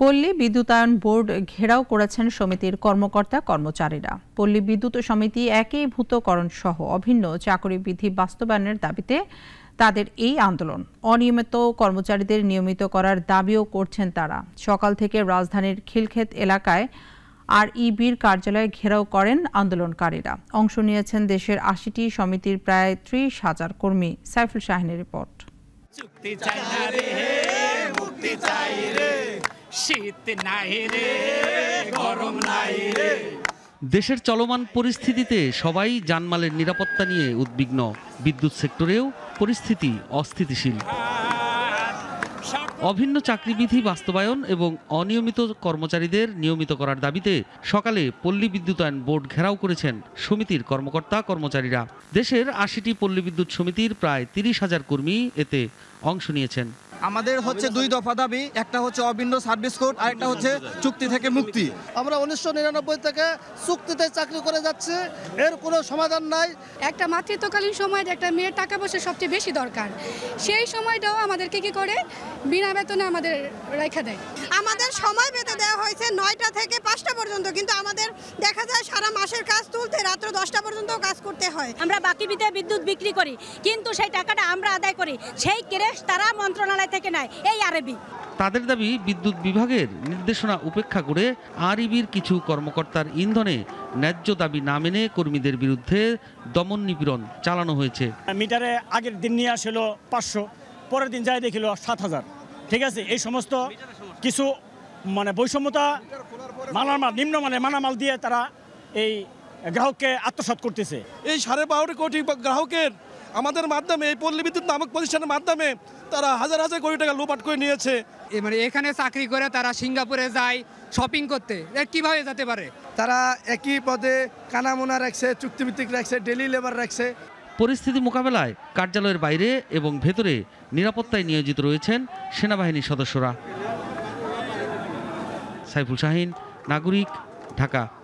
পল্লী বিদ্যুতায়ন বোর্ড ঘেরাও করেছেন সমিতির কর্মকর্তা কর্মচারীরা পল্লী বিদ্যুৎ সমিতি ভূতকরণ সহ অভিন্ন চাকরি বিধি বাস্তবায়নের দাবিতে তাদের এই আন্দোলন অনিয়মিত কর্মচারীদের নিয়মিত করার দাবিও করছেন তারা সকাল থেকে রাজধানীর খিলক্ষেত এলাকায় আর ইবির কার্যালয়ে ঘেরাও করেন আন্দোলনকারীরা অংশ নিয়েছেন দেশের আশিটি সমিতির প্রায় ত্রিশ হাজার কর্মী সাইফুল শাহিনের রিপোর্ট শীত নাই রে গরম নাই রে দেশের চলমান পরিস্থিতিতে সবাই জানমালের নিরাপত্তা নিয়ে উদ্বিগ্ন বিদ্যুৎ সেক্টরেও পরিস্থিতি অস্থিতিশীল অভিন্ন চাকরিবিধি বাস্তবায়ন এবং অনিয়মিত কর্মচারীদের নিয়মিত করার দাবিতে সকালে পল্লী বিদ্যুতায়ন বোর্ড ঘেরাও করেছেন সমিতির কর্মকর্তা কর্মচারীরা দেশের আশিটি পল্লী বিদ্যুৎ সমিতির প্রায় তিরিশ হাজার কর্মী এতে অংশ নিয়েছেন আমাদের হচ্ছে দুই দফা দাবি একটা হচ্ছে অভিন্ন সার্ভিস কোর্ট আর একটা হচ্ছে চুক্তি থেকে মুক্তি আমরা উনিশশো নিরানব্বই থেকে চুক্তিতে চাকরি করে যাচ্ছে এর কোনো সমাধান নাই একটা মাতৃত্বকালীন সময় একটা মেয়ের টাকা পয়সা সবচেয়ে বেশি দরকার সেই সময়টাও আমাদেরকে কি করে বিনা বেতনে আমাদের রেখা দেয় আমাদের সময় বেঁধে দেওয়া হয়েছে নয়টা থেকে পাঁচটা পর্যন্ত কিন্তু আমাদের দেখা কাজ করতে হয় আমরা বাকি বিতে বিদ্যুৎ বিক্রি করি কিন্তু সেই টাকাটা আমরা আদায় করি সেই ক্রেশ তারা মন্ত্রণালয় থেকে নেয় এই আরবি তাদের দাবি বিদ্যুৎ বিভাগের নির্দেশনা উপেক্ষা করে আরইবির কিছু কর্মকর্তার ইন্ধনে ন্যায্য দাবি না মেনে কর্মীদের বিরুদ্ধে দমন নিপীড়ন চালানো হয়েছে মিটারে আগের দিন নিয়ে আসলো পাঁচশো পরের দিন যাই দেখিল সাত হাজার ঠিক আছে এই সমস্ত কিছু মানে বৈষম্যতা মালামাল নিম্নমানের মালামাল দিয়ে তারা এই গ্রাহককে আত্মসাত করতেছে এই সাড়ে বারোটি কোটি গ্রাহকের আমাদের মাধ্যমে এই পল্লী বিদ্যুৎ নামক প্রতিষ্ঠানের মাধ্যমে তারা হাজার হাজার কোটি টাকা লোপাট করে নিয়েছে মানে এখানে চাকরি করে তারা সিঙ্গাপুরে যায় শপিং করতে কিভাবে যেতে পারে তারা একই পদে কানামোনা রাখছে চুক্তিভিত্তিক রাখছে ডেলি লেবার রাখছে পরিস্থিতি মোকাবেলায় কার্যালয়ের বাইরে এবং ভেতরে নিরাপত্তায় নিয়োজিত রয়েছেন সেনাবাহিনীর সদস্যরা সাইফুল শাহিন নাগরিক ঢাকা